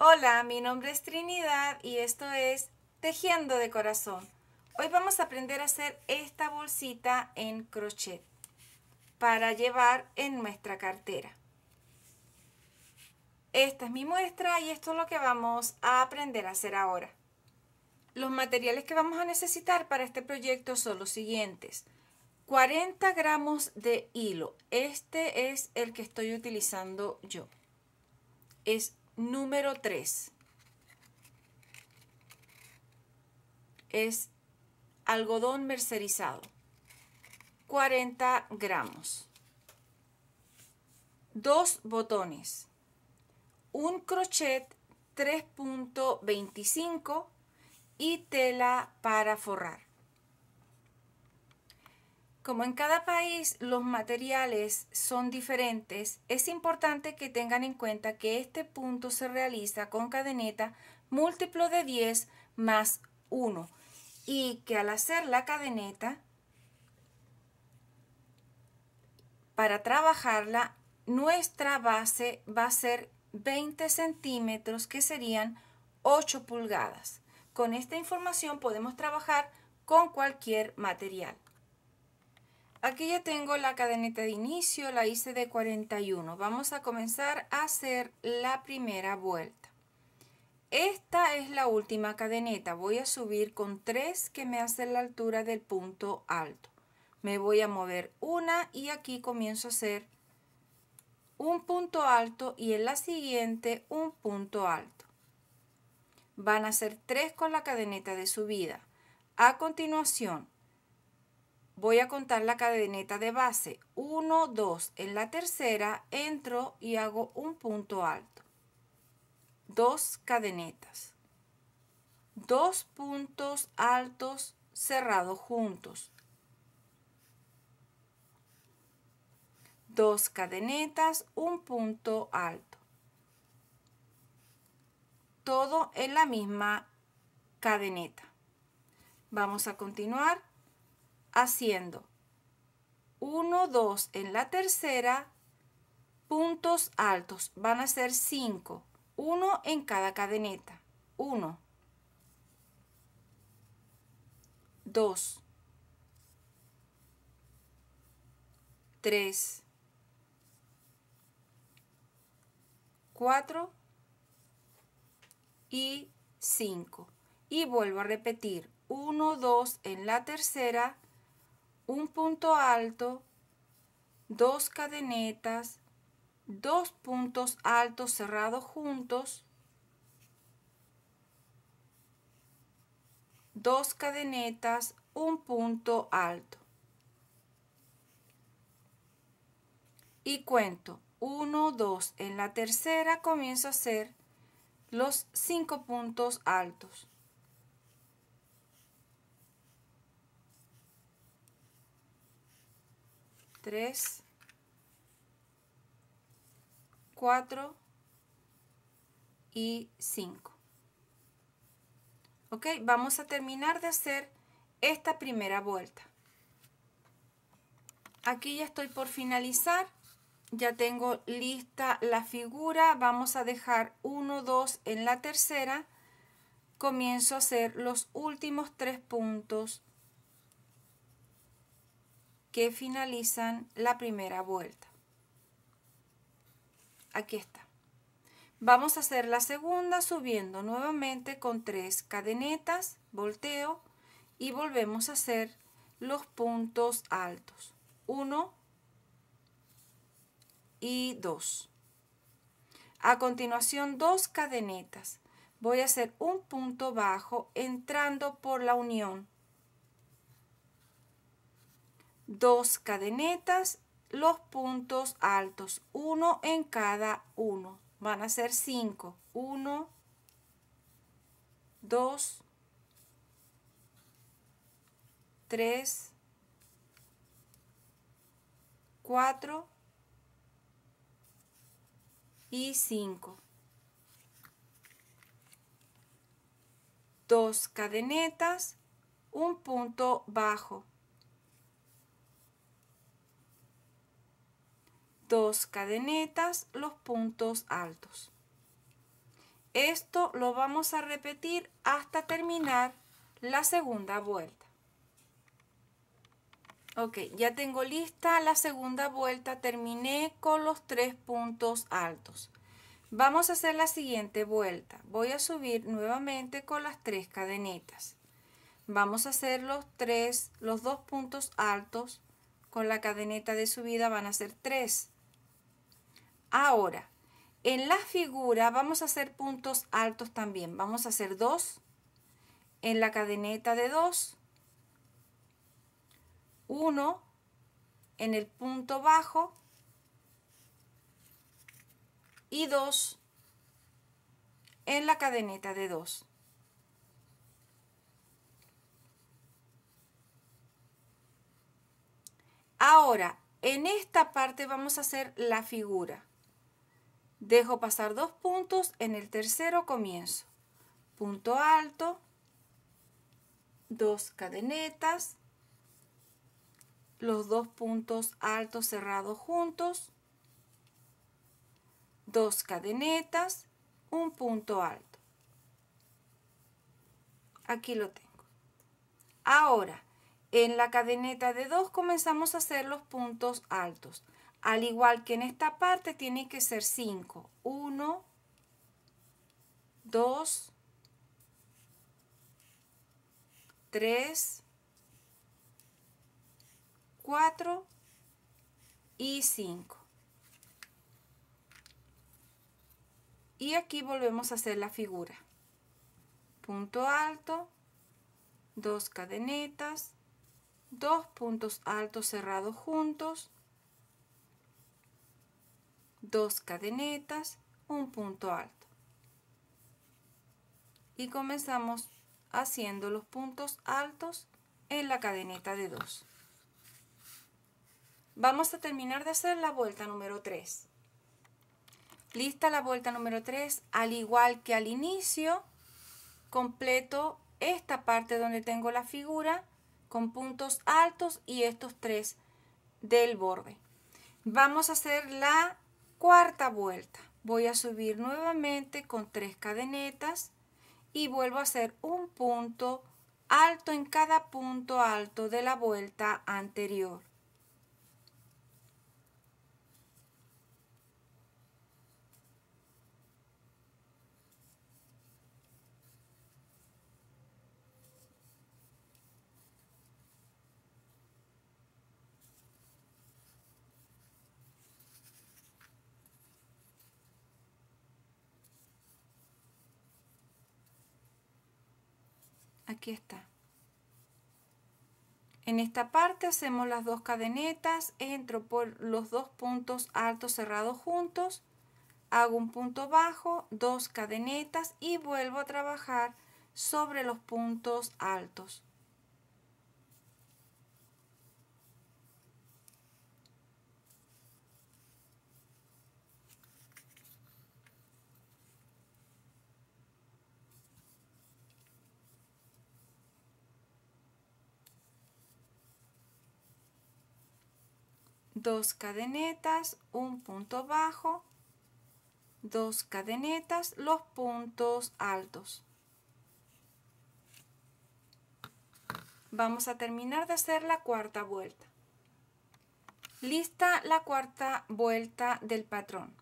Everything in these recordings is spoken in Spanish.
Hola, mi nombre es Trinidad y esto es Tejiendo de Corazón. Hoy vamos a aprender a hacer esta bolsita en crochet para llevar en nuestra cartera. Esta es mi muestra y esto es lo que vamos a aprender a hacer ahora. Los materiales que vamos a necesitar para este proyecto son los siguientes. 40 gramos de hilo. Este es el que estoy utilizando yo. Es Número 3. Es algodón mercerizado. 40 gramos. Dos botones. Un crochet 3.25 y tela para forrar. Como en cada país los materiales son diferentes, es importante que tengan en cuenta que este punto se realiza con cadeneta múltiplo de 10 más 1 y que al hacer la cadeneta para trabajarla nuestra base va a ser 20 centímetros que serían 8 pulgadas. Con esta información podemos trabajar con cualquier material. Aquí ya tengo la cadeneta de inicio, la hice de 41. Vamos a comenzar a hacer la primera vuelta. Esta es la última cadeneta. Voy a subir con tres que me hacen la altura del punto alto. Me voy a mover una y aquí comienzo a hacer un punto alto y en la siguiente un punto alto. Van a ser tres con la cadeneta de subida. A continuación, voy a contar la cadeneta de base. 1, 2. En la tercera entro y hago un punto alto. Dos cadenetas. Dos puntos altos cerrados juntos. Dos cadenetas, un punto alto. Todo en la misma cadeneta. Vamos a continuar haciendo 1, 2 en la tercera, puntos altos, van a ser 5, 1 en cada cadeneta, 1, 2, 3, 4 y 5. Y vuelvo a repetir, 1, 2 en la tercera, un punto alto, dos cadenetas, dos puntos altos cerrados juntos, dos cadenetas, un punto alto. Y cuento uno, dos. En la tercera comienzo a hacer los cinco puntos altos. 3, 4 y 5. Ok, vamos a terminar de hacer esta primera vuelta. Aquí ya estoy por finalizar. Ya tengo lista la figura. Vamos a dejar 1, 2 en la tercera. Comienzo a hacer los últimos tres puntos que finalizan la primera vuelta. Aquí está. Vamos a hacer la segunda subiendo nuevamente con tres cadenetas, volteo y volvemos a hacer los puntos altos. 1 y 2. A continuación dos cadenetas. Voy a hacer un punto bajo entrando por la unión dos cadenetas, los puntos altos, uno en cada uno. Van a ser 5. 1, 2, 3, 4 y 5. 2 cadenetas, un punto bajo. dos cadenetas los puntos altos. Esto lo vamos a repetir hasta terminar la segunda vuelta. Ok, ya tengo lista la segunda vuelta, terminé con los tres puntos altos. Vamos a hacer la siguiente vuelta. Voy a subir nuevamente con las tres cadenetas. Vamos a hacer los tres, los dos puntos altos. Con la cadeneta de subida van a ser tres Ahora, en la figura vamos a hacer puntos altos también. Vamos a hacer dos en la cadeneta de dos, uno en el punto bajo y dos en la cadeneta de dos. Ahora, en esta parte vamos a hacer la figura. Dejo pasar dos puntos, en el tercero comienzo. Punto alto, dos cadenetas, los dos puntos altos cerrados juntos, dos cadenetas, un punto alto. Aquí lo tengo. Ahora, en la cadeneta de dos comenzamos a hacer los puntos altos. Al igual que en esta parte tiene que ser 5. 1, 2, 3, 4 y 5. Y aquí volvemos a hacer la figura. Punto alto, dos cadenetas, dos puntos altos cerrados juntos, dos cadenetas, un punto alto. Y comenzamos haciendo los puntos altos en la cadeneta de dos Vamos a terminar de hacer la vuelta número 3. Lista la vuelta número 3, al igual que al inicio, completo esta parte donde tengo la figura con puntos altos y estos tres del borde. Vamos a hacer la Cuarta vuelta. Voy a subir nuevamente con tres cadenetas y vuelvo a hacer un punto alto en cada punto alto de la vuelta anterior. aquí está. En esta parte hacemos las dos cadenetas, entro por los dos puntos altos cerrados juntos, hago un punto bajo, dos cadenetas y vuelvo a trabajar sobre los puntos altos. dos cadenetas, un punto bajo, dos cadenetas, los puntos altos. Vamos a terminar de hacer la cuarta vuelta. Lista la cuarta vuelta del patrón.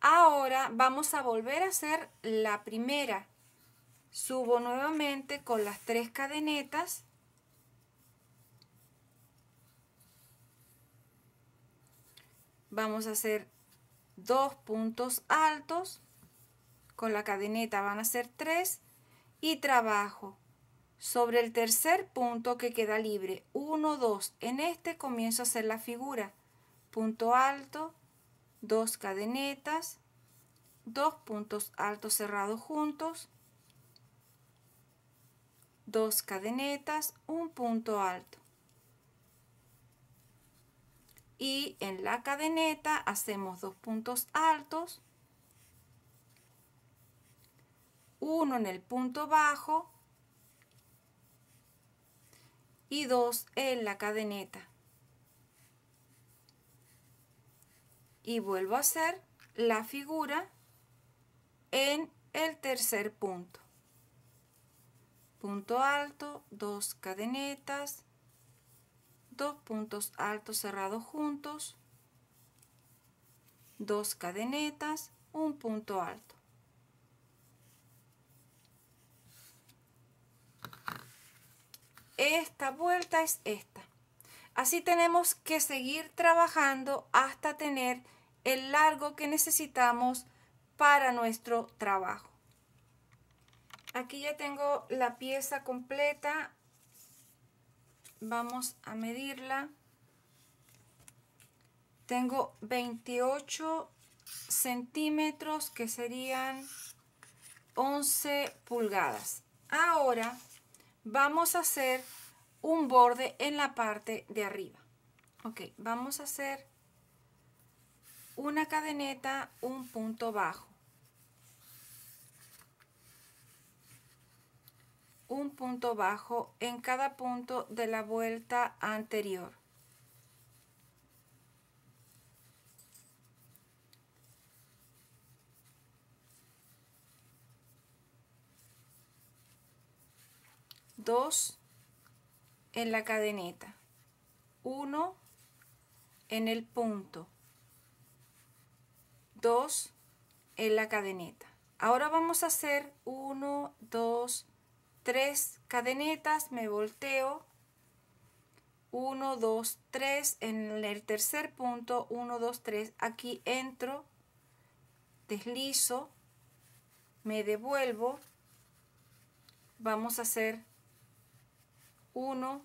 Ahora vamos a volver a hacer la primera. Subo nuevamente con las tres cadenetas vamos a hacer dos puntos altos con la cadeneta van a ser tres y trabajo sobre el tercer punto que queda libre Uno, dos. en este comienzo a hacer la figura punto alto dos cadenetas dos puntos altos cerrados juntos dos cadenetas un punto alto y en la cadeneta hacemos dos puntos altos, uno en el punto bajo y dos en la cadeneta. Y vuelvo a hacer la figura en el tercer punto. Punto alto, dos cadenetas, dos puntos altos cerrados juntos, dos cadenetas, un punto alto. Esta vuelta es esta. Así tenemos que seguir trabajando hasta tener el largo que necesitamos para nuestro trabajo. Aquí ya tengo la pieza completa Vamos a medirla. Tengo 28 centímetros que serían 11 pulgadas. Ahora vamos a hacer un borde en la parte de arriba. Ok, vamos a hacer una cadeneta, un punto bajo. un punto bajo en cada punto de la vuelta anterior. 2 en la cadeneta, 1 en el punto, 2 en la cadeneta. Ahora vamos a hacer 1, 2, 3 cadenetas, me volteo, 1, 2, 3, en el tercer punto, 1, 2, 3, aquí entro, deslizo, me devuelvo, vamos a hacer 1,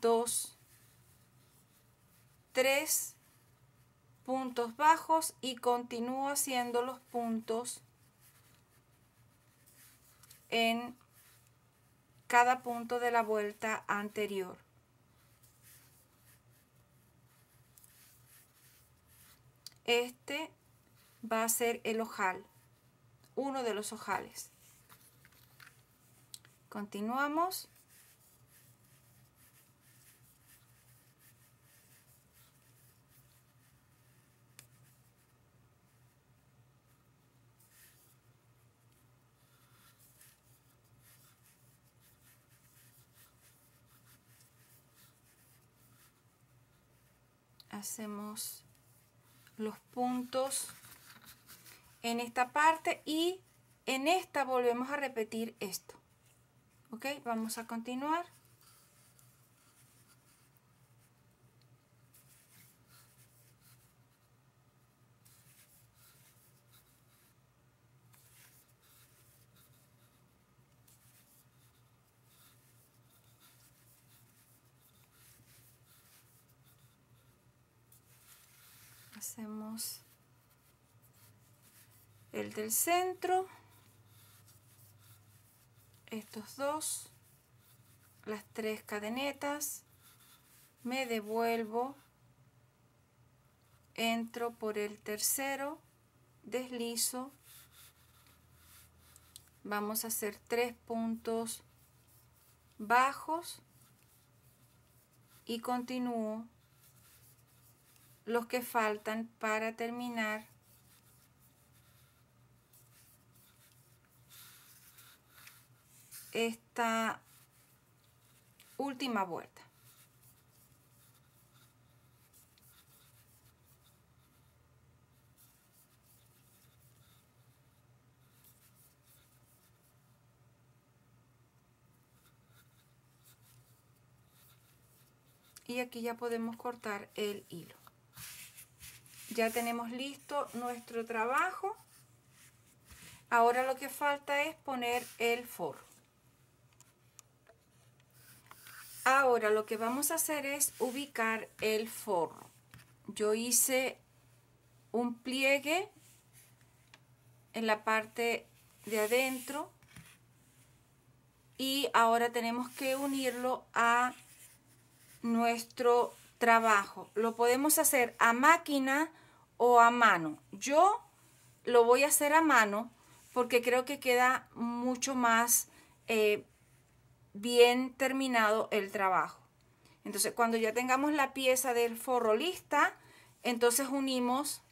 2, 3 puntos bajos y continúo haciendo los puntos en cada punto de la vuelta anterior. Este va a ser el ojal, uno de los ojales. Continuamos. hacemos los puntos en esta parte y en esta volvemos a repetir esto ok vamos a continuar hacemos el del centro estos dos las tres cadenetas me devuelvo entro por el tercero deslizo vamos a hacer tres puntos bajos y continúo los que faltan para terminar esta última vuelta. Y aquí ya podemos cortar el hilo. Ya tenemos listo nuestro trabajo. Ahora lo que falta es poner el forro. Ahora lo que vamos a hacer es ubicar el forro. Yo hice un pliegue en la parte de adentro y ahora tenemos que unirlo a nuestro trabajo. Lo podemos hacer a máquina o a mano. Yo lo voy a hacer a mano porque creo que queda mucho más eh, bien terminado el trabajo. Entonces, cuando ya tengamos la pieza del forro lista, entonces unimos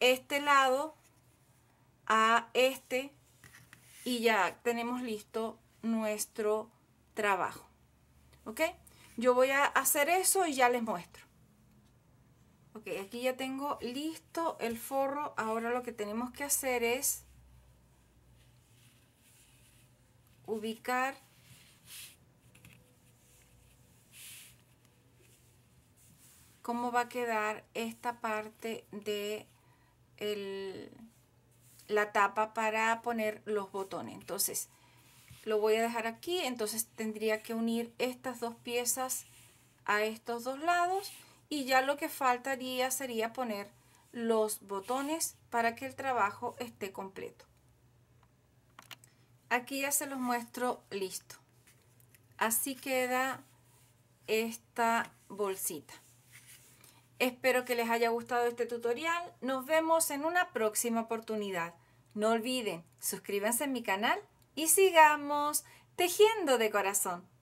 este lado a este y ya tenemos listo nuestro trabajo. ¿Ok? Yo voy a hacer eso y ya les muestro. Ok, aquí ya tengo listo el forro. Ahora lo que tenemos que hacer es ubicar cómo va a quedar esta parte de la tapa para poner los botones. Entonces, lo voy a dejar aquí. Entonces, tendría que unir estas dos piezas a estos dos lados y ya lo que faltaría sería poner los botones para que el trabajo esté completo. Aquí ya se los muestro listo. Así queda esta bolsita. Espero que les haya gustado este tutorial. Nos vemos en una próxima oportunidad. No olviden, suscríbanse a mi canal y sigamos tejiendo de corazón.